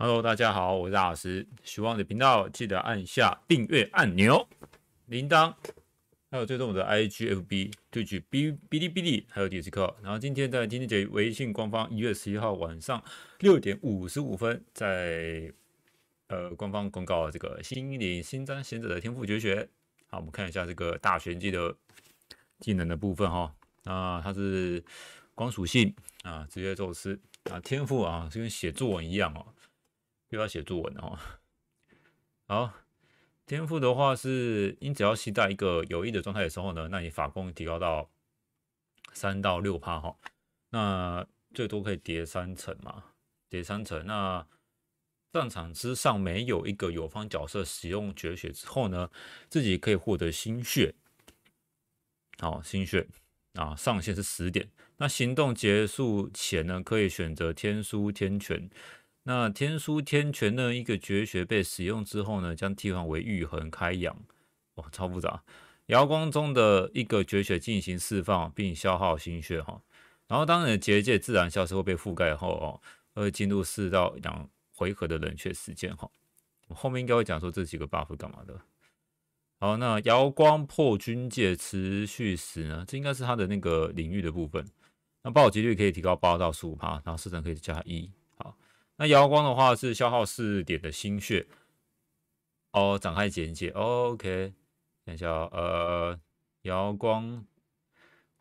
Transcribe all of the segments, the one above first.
Hello，大家好，我是阿喜欢我的频道记得按下订阅按钮、铃铛，还有追踪我的 IGFB、Twitch、哔哔哩哔哩，还有 Discord。然后今天在天天姐微信官方一月十一号晚上六点五十五分，在呃官方公告这个新领新章贤者的天赋绝学。好，我们看一下这个大玄机的技能的部分哈。啊，它是光属性啊，职业宙斯啊，天赋啊是跟写作文一样哦。又要写作文哦。好，天赋的话是，你只要期待一个有益的状态的时候呢，那你法攻提高到三到六趴哈。那最多可以叠三层嘛，叠三层。那战场之上没有一个友方角色使用绝学之后呢，自己可以获得心血。好，心血啊，上限是十点。那行动结束前呢，可以选择天书天权。那天书天权呢，一个绝学被使用之后呢，将替换为玉衡开阳，哇，超复杂！瑶光中的一个绝学进行释放，并消耗心血哈。然后，当你的结界自然消失或被覆盖后哦，会进入四到两回合的冷却时间哈。后面应该会讲说这几个 buff 干嘛的。好，那瑶光破军界持续时呢，这应该是它的那个领域的部分。那暴击率可以提高八到十五帕，然后四层可以加一。那瑶光的话是消耗四点的心血哦，展开简介。OK，看一下呃，瑶光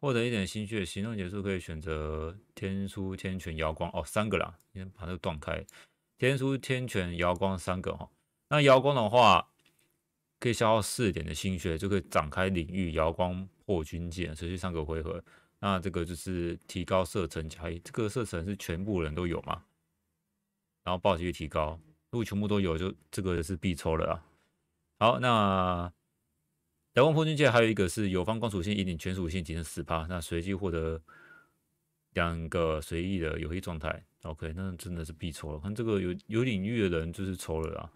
获得一点心血，行动结束可以选择天书、天权、瑶光哦，三个啦。先把这个断开，天书、天权、瑶光三个哈。那瑶光的话可以消耗四点的心血，就可以展开领域瑶光破军剑，持续三个回合。那这个就是提高射程加一，这个射程是全部人都有吗？然后暴击率提高，如果全部都有，就这个是必抽了啊。好，那瑶光破军界还有一个是有方光属性一点全属性提升十趴，那随机获得两个随意的游戏状态。OK，那真的是必抽了。看这个有有领域的人就是抽了啊。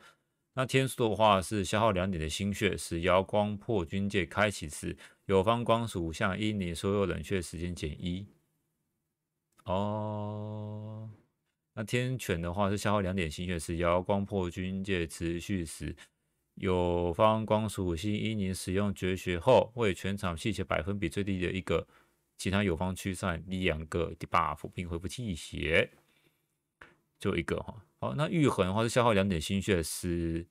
那天数的话是消耗两点的心血，使瑶光破军界开启时，有方光属性一年所有冷却时间减一。哦。天犬的话是消耗两点心血，使瑶光破军界持续时，友方光属性一年使用绝学后，为全场气血百分比最低的一个其他友方驱散一两个 debuff 并恢复气血，就一个哈。好，那玉衡的话是消耗两点心血，使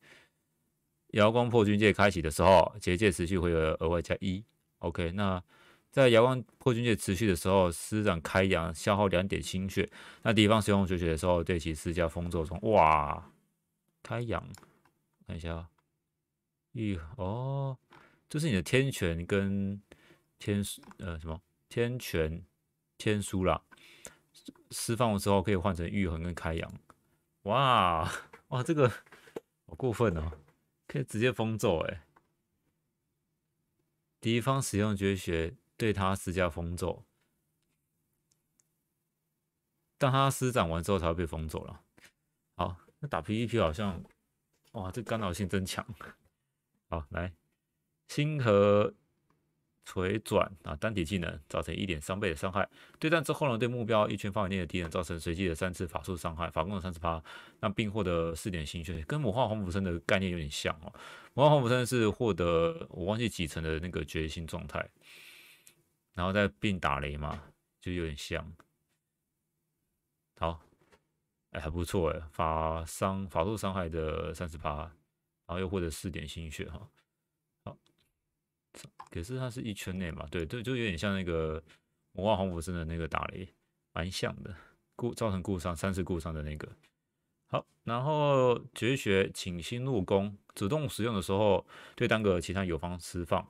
瑶光破军界开启的时候，结界持续回合额外加一。OK，那。在遥望破军界持续的时候，施展开阳消耗两点心血。那敌方使用绝学的时候，对其施加封咒中。哇，开阳，看一下，玉哦，这是你的天权跟天书呃什么？天权天书啦。释放的时候可以换成玉衡跟开阳。哇哇，这个好过分哦，可以直接封咒哎。敌方使用绝学。对他施加封咒，当他施展完之后，才会被封走了。好，那打 PVP 好像，哇，这干扰性真强。好，来，星河垂转啊，单体技能造成一点三倍的伤害。对战之后呢，对目标一圈范围内的敌人造成随机的三次法术伤害，法的三十八，那并获得四点星血，跟魔化黄甫生的概念有点像哦。魔化黄甫生是获得我忘记几层的那个决心状态。然后再并打雷嘛，就有点像。好，哎，还不错哎，法伤法术伤害的三十八，然后又获得四点心血哈。好，可是它是一圈内嘛，对对，就有点像那个幻红福生的那个打雷，蛮像的。故造成故伤，三次故伤的那个。好，然后绝学请心入攻，主动使用的时候，对单个其他友方释放。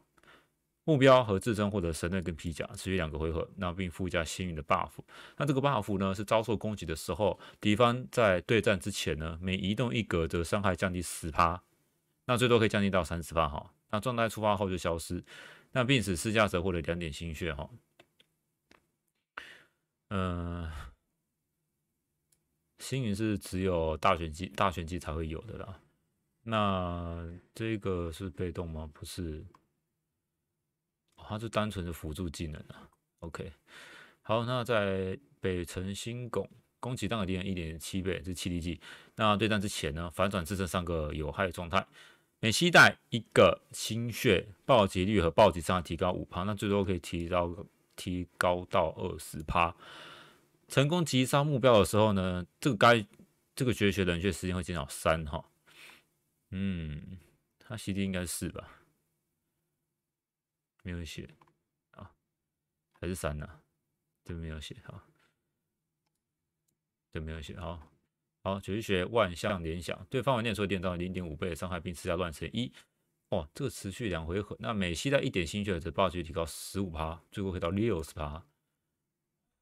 目标和自身获得神盾跟皮甲，持续两个回合，那并附加星云的 buff。那这个 buff 呢是遭受攻击的时候，敌方在对战之前呢，每移动一格的伤害降低十趴，那最多可以降低到三十趴哈。那状态触发后就消失，那并使施加者获得两点心血哈。嗯，星云是只有大玄机大玄机才会有的啦。那这个是被动吗？不是。它是单纯的辅助技能啊。OK，好，那在北辰星拱攻击当个敌人一点七倍，是七 D 级。那对战之前呢，反转自身三个有害状态，每吸带一个心血，暴击率和暴击伤害提高五趴，那最多可以提高提高到二十趴。成功击杀目标的时候呢，这个该这个绝学冷却时间会减少三哈。嗯，他 c D 应该是吧。没有血，啊，还是三呢？这没有血，哈，这没有血，好，好，绝学万象联想，对方文念错点电成零点五倍伤害并施加乱射。一，哦，这个持续两回合，那每吸到一点心血则暴击提高十五趴，最后以到六十趴，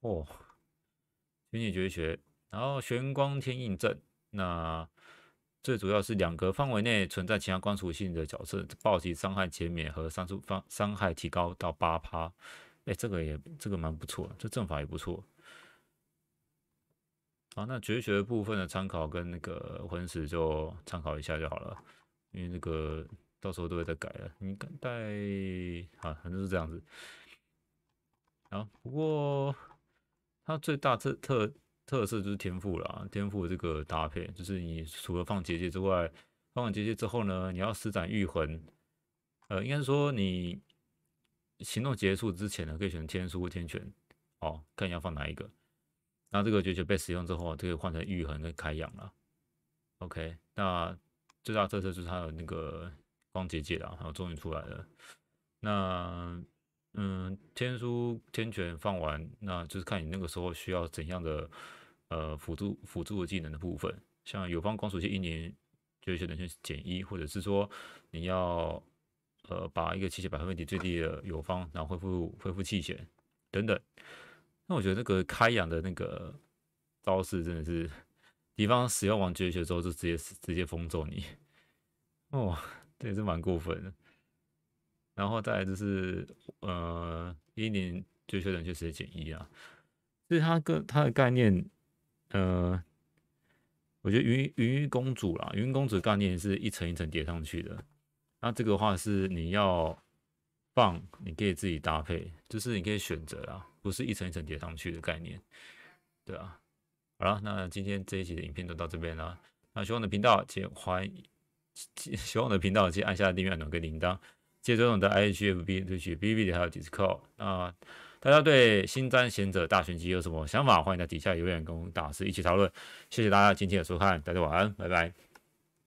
哦，玄界绝学，然后玄光天印阵，那。最主要是两个范围内存在其他关属性的角色暴击伤害减免和上述方伤害提高到八趴，哎，这个也这个蛮不错，这阵法也不错。啊，那绝学部分的参考跟那个魂史就参考一下就好了，因为那个到时候都会再改了。你带，啊，反正是这样子。啊，不过它最大特特。特色就是天赋了，天赋这个搭配就是你除了放结界之外，放完结界之后呢，你要施展御魂，呃，应该说你行动结束之前呢，可以选天书天权，哦，看你要放哪一个，那这个结界被使用之后，就可以换成御魂跟开养了。OK，那最大特色就是它的那个光结界啦，然后终于出来了，那。嗯，天书天权放完，那就是看你那个时候需要怎样的呃辅助辅助的技能的部分。像友方光属性一年决些人却减一，或者是说你要呃把一个气血百分比最低的友方，然后恢复恢复气血等等。那我觉得那个开阳的那个招式真的是，敌方使用完绝学之后就直接直接封走你，哦，这也是蛮过分的。然后再就是，呃，一年最缺冷却时减一啊。所是它个它的概念，呃，我觉得云云公主啦，云公主概念是一层一层叠上去的。那这个话是你要放，你可以自己搭配，就是你可以选择啊，不是一层一层叠上去的概念，对啊。好了，那今天这一集的影片就到这边啦。那喜欢的频道请怀，喜欢的频道请按下订阅按钮跟铃铛。谢周总的 I H F B，对，去 B B 里还有 Discord 啊，大家对《新战贤者大选集有什么想法？欢迎在底下留言跟我们大师一起讨论。谢谢大家今天的收看，大家晚安，拜拜。